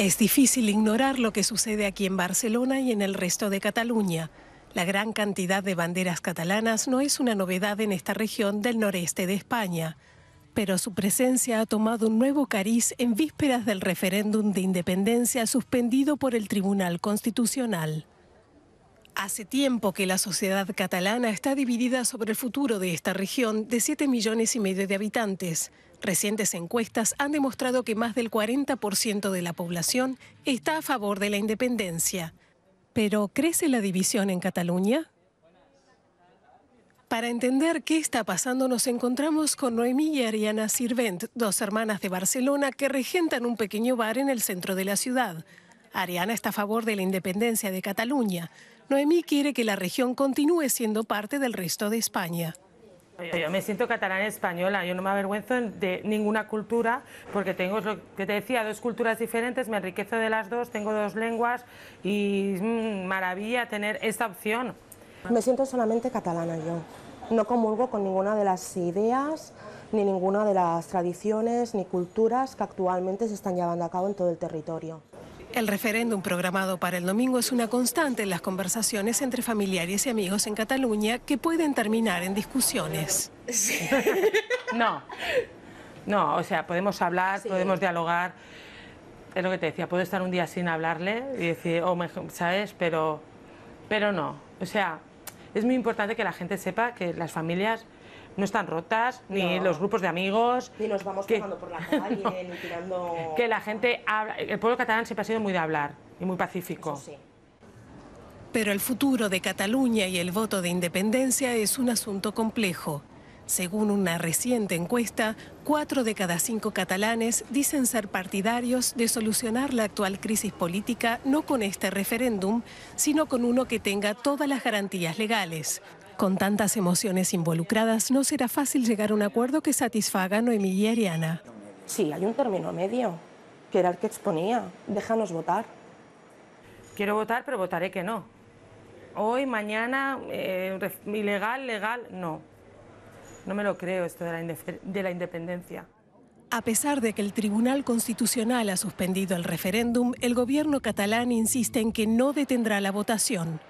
Es difícil ignorar lo que sucede aquí en Barcelona y en el resto de Cataluña. La gran cantidad de banderas catalanas no es una novedad en esta región del noreste de España, pero su presencia ha tomado un nuevo cariz en vísperas del referéndum de independencia suspendido por el Tribunal Constitucional. Hace tiempo que la sociedad catalana está dividida sobre el futuro de esta región de 7 millones y medio de habitantes. Recientes encuestas han demostrado que más del 40% de la población está a favor de la independencia. Pero ¿crece la división en Cataluña? Para entender qué está pasando nos encontramos con Noemí y Ariana Sirvent, dos hermanas de Barcelona que regentan un pequeño bar en el centro de la ciudad. Ariana está a favor de la independencia de Cataluña, Noemí quiere que la región continúe siendo parte del resto de España. Yo, me siento catalana española, yo no me avergüenzo de ninguna cultura, porque tengo, te decía, dos culturas diferentes, me enriquezo de las dos, tengo dos lenguas y es mm, maravilla tener esta opción. Me siento solamente catalana yo, no comulgo con ninguna de las ideas, ni ninguna de las tradiciones, ni culturas que actualmente se están llevando a cabo en todo el territorio. El referéndum programado para el domingo es una constante en las conversaciones entre familiares y amigos en Cataluña que pueden terminar en discusiones. no, no, o sea, podemos hablar, podemos dialogar. Es lo que te decía, puedo estar un día sin hablarle y decir, oh, ¿sabes? Pero, pero no. O sea, es muy importante que la gente sepa que las familias no están rotas, ni los grupos de amigos. Ni nos vamos que, por la calle, ni tirando... Que la gente habla, el pueblo catalán siempre ha sido muy de hablar y muy pacífico. Pero el futuro de Cataluña y el voto de independencia es un asunto complejo. Según una reciente encuesta, cuatro de cada cinco catalanes dicen ser partidarios de solucionar la actual crisis política no con este referéndum, sino con uno que tenga todas las garantías legales, con tantas emociones involucradas, no será fácil llegar a un acuerdo que satisfaga a Noemí y Ariana. Sí, hay un término medio, que era el que exponía. Déjanos votar. Quiero votar, pero votaré que no. Hoy, mañana, eh, ilegal, legal, no. No me lo creo esto de la independencia. A pesar de que el Tribunal Constitucional ha suspendido el referéndum, el gobierno catalán insiste en que no detendrá la votación.